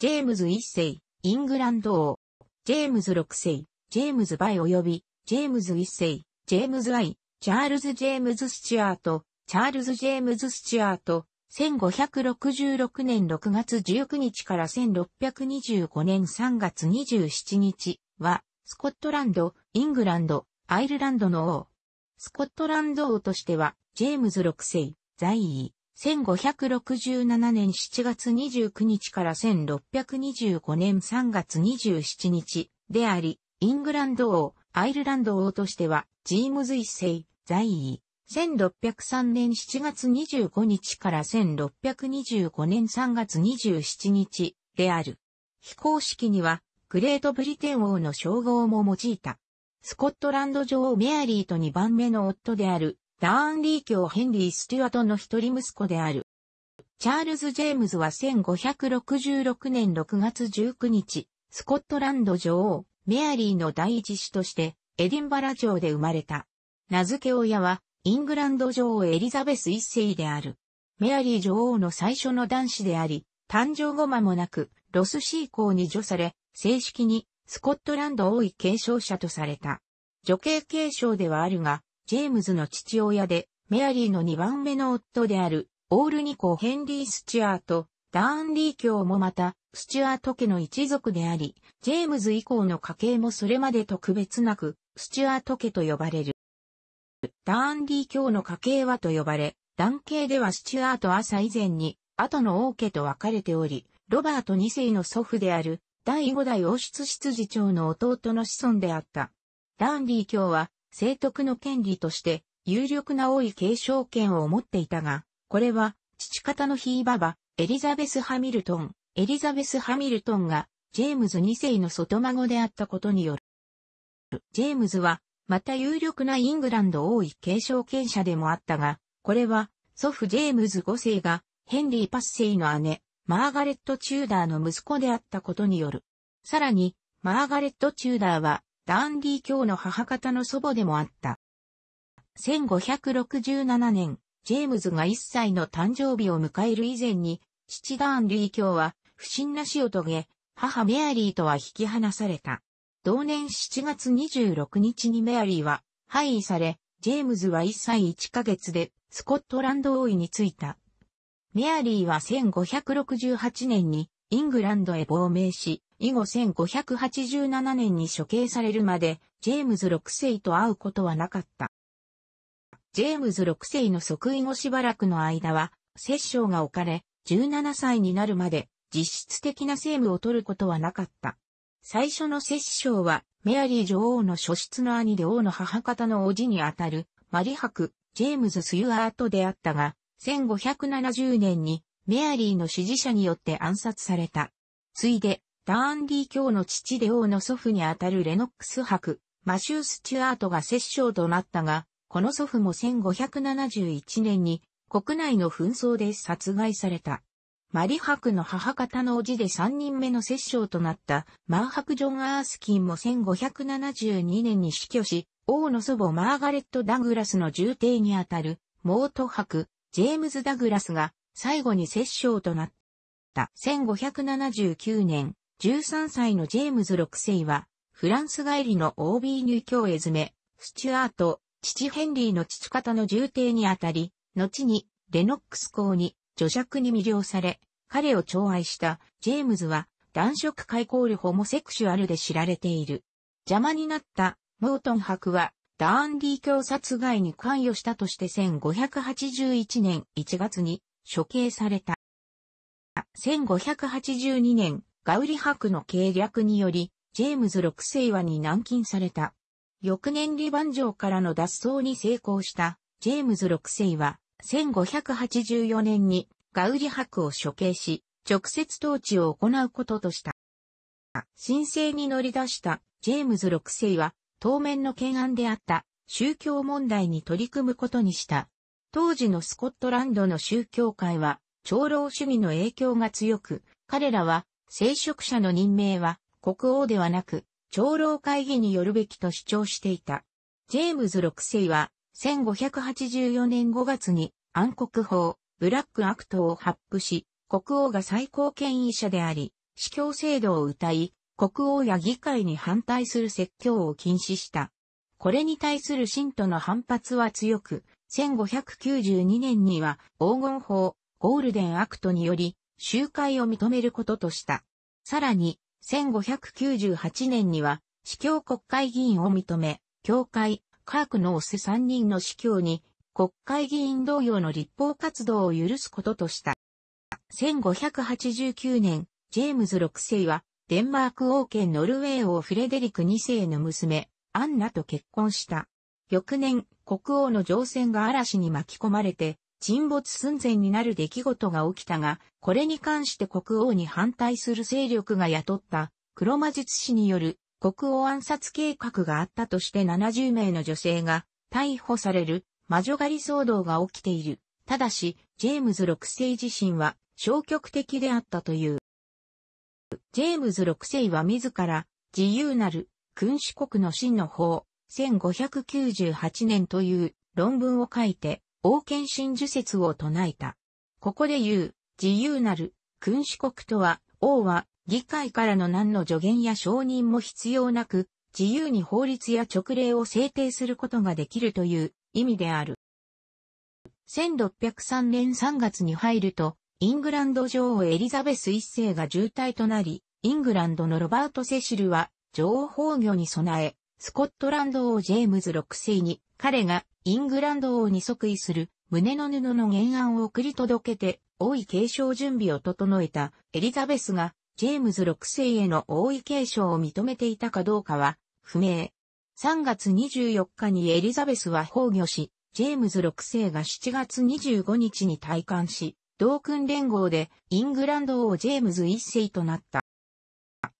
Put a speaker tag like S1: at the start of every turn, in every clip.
S1: ジェームズ一世、イングランド王、ジェームズ六世、ジェームズバイ及び、ジェームズ一世、ジェームズアイ、チャールズ・ジェームズ・スチュアート、チャールズ・ジェームズ・スチュアート、1566年6月19日から1625年3月27日は、スコットランド、イングランド、アイルランドの王。スコットランド王としては、ジェームズ6世、在位。1567年7月29日から1625年3月27日であり、イングランド王、アイルランド王としては、ジームズ一世、在位。1603年7月25日から1625年3月27日である。非公式には、グレートブリテン王の称号も用いた。スコットランド女王メアリーと2番目の夫であるダーンリー教ヘンリー・スチュアトの一人息子である。チャールズ・ジェームズは1566年6月19日、スコットランド女王、メアリーの第一子として、エディンバラ城で生まれた。名付け親は、イングランド女王エリザベス一世である。メアリー女王の最初の男子であり、誕生後間もなく、ロスシー校に除され、正式に、スコットランド王位継承者とされた。女系継承ではあるが、ジェームズの父親で、メアリーの2番目の夫である、オールニコ・ヘンリー・スチュアート、ダーンリー教もまた、スチュアート家の一族であり、ジェームズ以降の家系もそれまで特別なく、スチュアート家と呼ばれる。ダーンリー教の家系はと呼ばれ、男系ではスチュアート朝以前に、後の王家と分かれており、ロバート2世の祖父である、第5代王室執事長の弟の子孫であった。ダーンリー教は、聖徳の権利として有力な多い継承権を持っていたが、これは父方のひいばば、エリザベス・ハミルトン、エリザベス・ハミルトンがジェームズ2世の外孫であったことによる。ジェームズは、また有力なイングランド王位継承権者でもあったが、これは、祖父ジェームズ5世が、ヘンリー・パッセイの姉、マーガレット・チューダーの息子であったことによる。さらに、マーガレット・チューダーは、ダンディ教の母方の祖母でもあった。1567年、ジェームズが1歳の誕生日を迎える以前に、父ダンディ教は不審な死を遂げ、母メアリーとは引き離された。同年7月26日にメアリーは廃位され、ジェームズは1歳1ヶ月でスコットランド王位に就いた。メアリーは1568年にイングランドへ亡命し、以後1587年に処刑されるまで、ジェームズ6世と会うことはなかった。ジェームズ6世の即位後しばらくの間は、摂政が置かれ、17歳になるまで、実質的な政務を取ることはなかった。最初の摂政は、メアリー女王の初出の兄で王の母方の叔父にあたる、マリハク、ジェームズ・スユアートであったが、1570年にメアリーの支持者によって暗殺された。ついで、ダーンリー卿の父で王の祖父にあたるレノックス伯、マシュー・スチュアートが摂政となったが、この祖父も1571年に国内の紛争で殺害された。マリ伯の母方の叔父で3人目の摂政となったマーハク・ジョン・アースキンも1572年に死去し、王の祖母マーガレット・ダグラスの重帝にあたるモート伯、ジェームズ・ダグラスが最後に摂政となった。1579年、13歳のジェームズ6世は、フランス帰りの OB 入教へ詰め、スチュアート、父ヘンリーの父方の重帝にあたり、後にレノックス公に女爵に魅了され、彼を寵愛したジェームズは男色解雇ールホモセクシュアルで知られている。邪魔になったモートン博はダーンリー教殺害に関与したとして1581年1月に処刑された。1582年ガウリ博の計略により、ジェームズ6世はに軟禁された。翌年リバン城からの脱走に成功したジェームズ6世は1584年にガウリ博を処刑し、直接統治を行うこととした。申請に乗り出したジェームズ6世は当面の懸案であった宗教問題に取り組むことにした。当時のスコットランドの宗教界は長老主義の影響が強く、彼らは聖職者の任命は国王ではなく、長老会議によるべきと主張していた。ジェームズ6世は、1584年5月に暗黒法、ブラックアクトを発布し、国王が最高権威者であり、司教制度を謳い、国王や議会に反対する説教を禁止した。これに対する信徒の反発は強く、1592年には黄金法、ゴールデンアクトにより、集会を認めることとした。さらに、1598年には、司教国会議員を認め、教会、カークのオス3人の司教に、国会議員同様の立法活動を許すこととした。1589年、ジェームズ6世は、デンマーク王権ノルウェー王フレデリク2世の娘、アンナと結婚した。翌年、国王の乗船が嵐に巻き込まれて、沈没寸前になる出来事が起きたが、これに関して国王に反対する勢力が雇った黒魔術師による国王暗殺計画があったとして70名の女性が逮捕される魔女狩り騒動が起きている。ただし、ジェームズ6世自身は消極的であったという。ジェームズ6世は自ら自由なる君主国の真の法1598年という論文を書いて王権真珠説を唱えた。ここで言う、自由なる、君主国とは、王は、議会からの何の助言や承認も必要なく、自由に法律や直令を制定することができるという意味である。1603年3月に入ると、イングランド女王エリザベス一世が重体となり、イングランドのロバート・セシルは、女王崩御に備え、スコットランド王ジェームズ6世に彼がイングランド王に即位する胸の布の原案を送り届けて王位継承準備を整えたエリザベスがジェームズ6世への王位継承を認めていたかどうかは不明。3月24日にエリザベスは崩御し、ジェームズ6世が7月25日に退官し、同訓連合でイングランド王ジェームズ1世となった。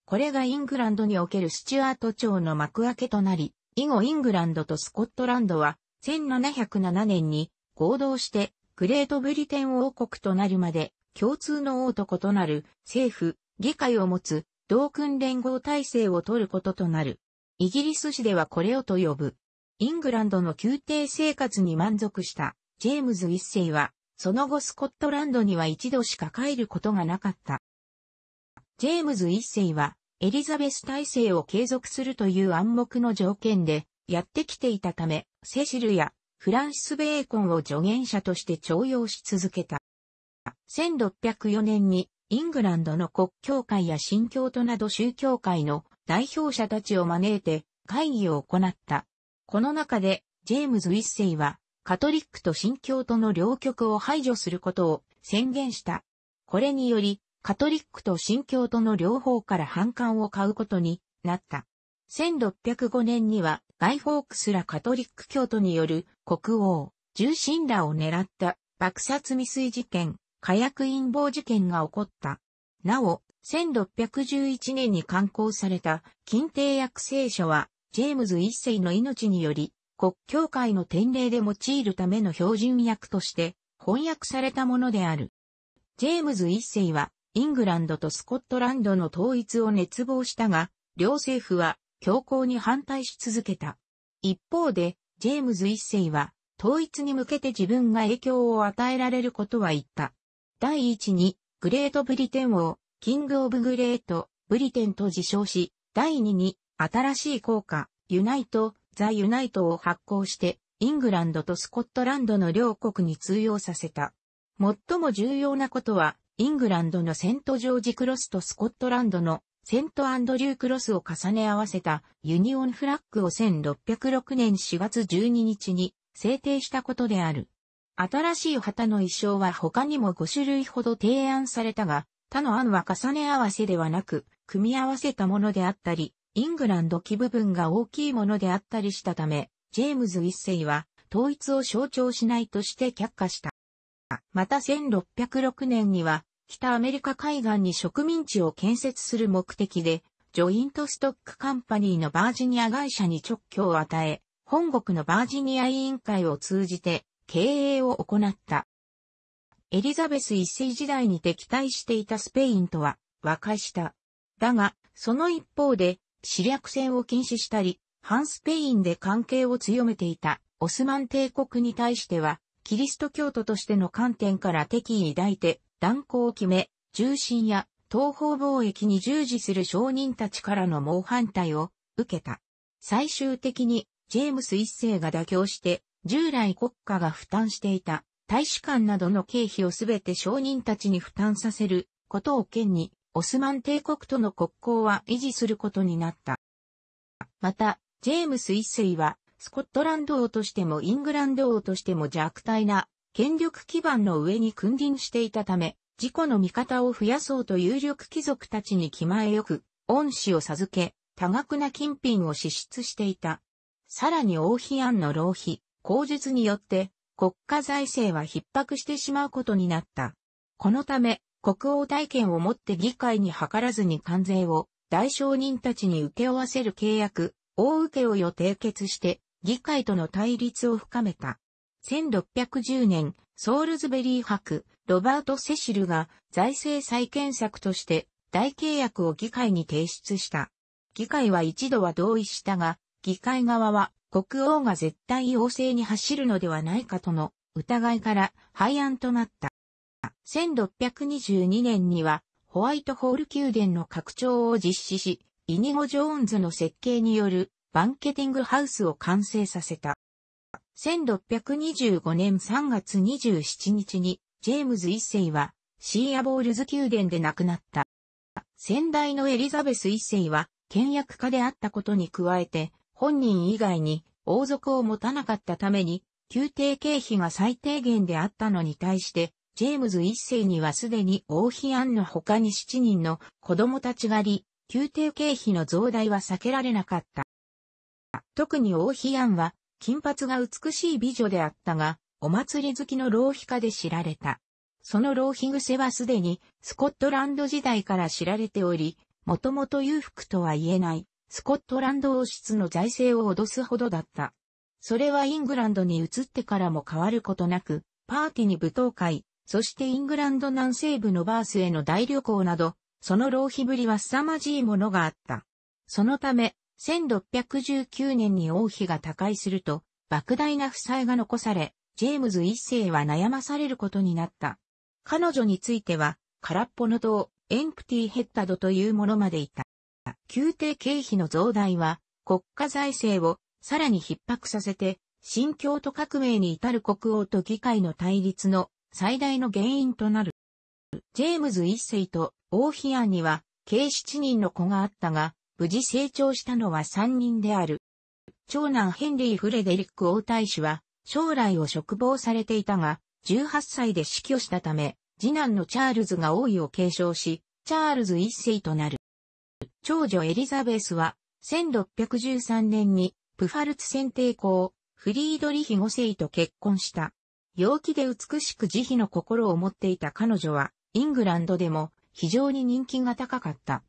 S1: これがイングランドにおけるスチュアート朝の幕開けとなり、以後イングランドとスコットランドは1707年に合同してグレートブリテン王国となるまで共通の王と異なる政府、議会を持つ同訓連合体制を取ることとなる。イギリス史ではこれをと呼ぶ。イングランドの宮廷生活に満足したジェームズ一世は、その後スコットランドには一度しか帰ることがなかった。ジェームズ一世は、エリザベス体制を継続するという暗黙の条件でやってきていたため、セシルやフランシス・ベーコンを助言者として徴用し続けた。1604年にイングランドの国教会や新教徒など宗教界の代表者たちを招いて会議を行った。この中でジェームズ一世はカトリックと新教徒の両極を排除することを宣言した。これによりカトリックと新教徒の両方から反感を買うことになった。1605年にはガイ・フォークスらカトリック教徒による国王、重臣らを狙った爆殺未遂事件、火薬陰謀事件が起こった。なお、1611年に刊行された禁帝約聖書は、ジェームズ一世の命により、国教会の典礼で用いるための標準訳として翻訳されたものである。ジェームズ一世は、イングランドとスコットランドの統一を熱望したが、両政府は強硬に反対し続けた。一方で、ジェームズ一世は、統一に向けて自分が影響を与えられることは言った。第一に、グレートブリテン王、キングオブグレート、ブリテンと自称し、第二に、新しい効果、ユナイト、ザ・ユナイトを発行して、イングランドとスコットランドの両国に通用させた。最も重要なことは、イングランドのセントジョージクロスとスコットランドのセントアンドリュークロスを重ね合わせたユニオンフラッグを1606年4月12日に制定したことである。新しい旗の衣装は他にも5種類ほど提案されたが、他の案は重ね合わせではなく、組み合わせたものであったり、イングランド旗部分が大きいものであったりしたため、ジェームズ一世は統一を象徴しないとして却下した。また1606年には北アメリカ海岸に植民地を建設する目的で、ジョイントストックカンパニーのバージニア会社に直挙を与え、本国のバージニア委員会を通じて経営を行った。エリザベス一世時代に敵対していたスペインとは和解した。だが、その一方で、死略戦を禁止したり、反スペインで関係を強めていたオスマン帝国に対しては、キリスト教徒としての観点から敵意抱いて、断行を決め、重心や東方貿易に従事する商人たちからの猛反対を受けた。最終的に、ジェームス一世が妥協して、従来国家が負担していた大使館などの経費をすべて商人たちに負担させることを県に、オスマン帝国との国交は維持することになった。また、ジェームス一世はスコットランド王としてもイングランド王としても弱体な権力基盤の上に君臨していたため、自己の味方を増やそうと有力貴族たちに気前よく、恩師を授け、多額な金品を支出していた。さらに王妃案の浪費、口述によって国家財政は逼迫してしまうことになった。このため、国王体験をもって議会に諮らずに関税を大商人たちに受け負わせる契約、大受けを予定決して、議会との対立を深めた。1610年、ソールズベリー博、ロバート・セシルが財政再建策として大契約を議会に提出した。議会は一度は同意したが、議会側は国王が絶対王政に走るのではないかとの疑いから廃案となった。1622年にはホワイトホール宮殿の拡張を実施し、イニゴ・ジョーンズの設計によるバンケティングハウスを完成させた。1625年3月27日に、ジェームズ一世は、シーアボールズ宮殿で亡くなった。先代のエリザベス一世は、倹約家であったことに加えて、本人以外に王族を持たなかったために、宮廷経費が最低限であったのに対して、ジェームズ一世にはすでに王妃案の他に7人の子供たちがり、宮廷経費の増大は避けられなかった。特に王妃アンは、金髪が美しい美女であったが、お祭り好きの浪費家で知られた。その浪費癖はすでにスコットランド時代から知られており、もともと裕福とは言えないスコットランド王室の財政を脅すほどだった。それはイングランドに移ってからも変わることなく、パーティーに舞踏会、そしてイングランド南西部のバースへの大旅行など、その浪費ぶりは凄まじいものがあった。そのため、1619年に王妃が他界すると、莫大な負債が残され、ジェームズ一世は悩まされることになった。彼女については、空っぽの塔、エンプティヘッダドというものまでいた。宮廷経費の増大は、国家財政をさらに逼迫させて、新教徒革命に至る国王と議会の対立の最大の原因となる。ジェームズ一世と王妃案には、計7人の子があったが、無事成長したのは3人である。長男ヘンリー・フレデリック王太子は、将来を嘱望されていたが、18歳で死去したため、次男のチャールズが王位を継承し、チャールズ一世となる。長女エリザベスは、1613年に、プファルツ選定校、フリードリヒ5世と結婚した。陽気で美しく慈悲の心を持っていた彼女は、イングランドでも非常に人気が高かった。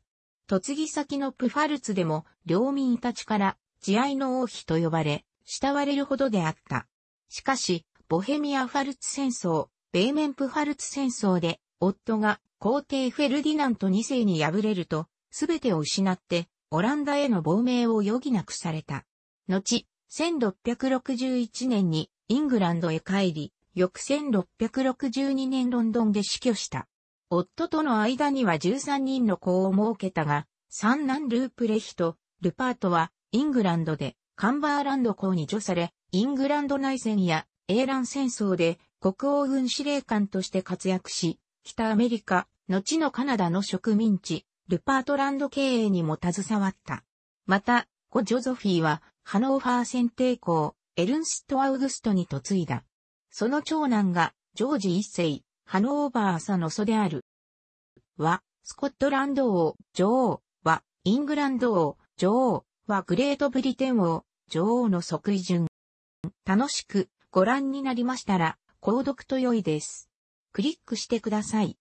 S1: 嫁ぎ先のプファルツでも領民たちから慈愛の王妃と呼ばれ、慕われるほどであった。しかし、ボヘミア・ファルツ戦争、米面プファルツ戦争で、夫が皇帝フェルディナント2世に敗れると、すべてを失って、オランダへの亡命を余儀なくされた。後、1661年にイングランドへ帰り、翌1662年ロンドンで死去した。夫との間には13人の子を設けたが、三男ループレヒト、ルパートは、イングランドで、カンバーランド公に除され、イングランド内戦や、英乱戦争で、国王軍司令官として活躍し、北アメリカ、後のカナダの植民地、ルパートランド経営にも携わった。また、子ジョゾフィーは、ハノーファー選定公、エルンスト・アウグストに嫁いだ。その長男が、ジョージ一世、ハノーバーサの祖である。は、スコットランド王、女王は、イングランド王、女王はグレートブリテン王、女王の即位順。楽しくご覧になりましたら、購読と良いです。クリックしてください。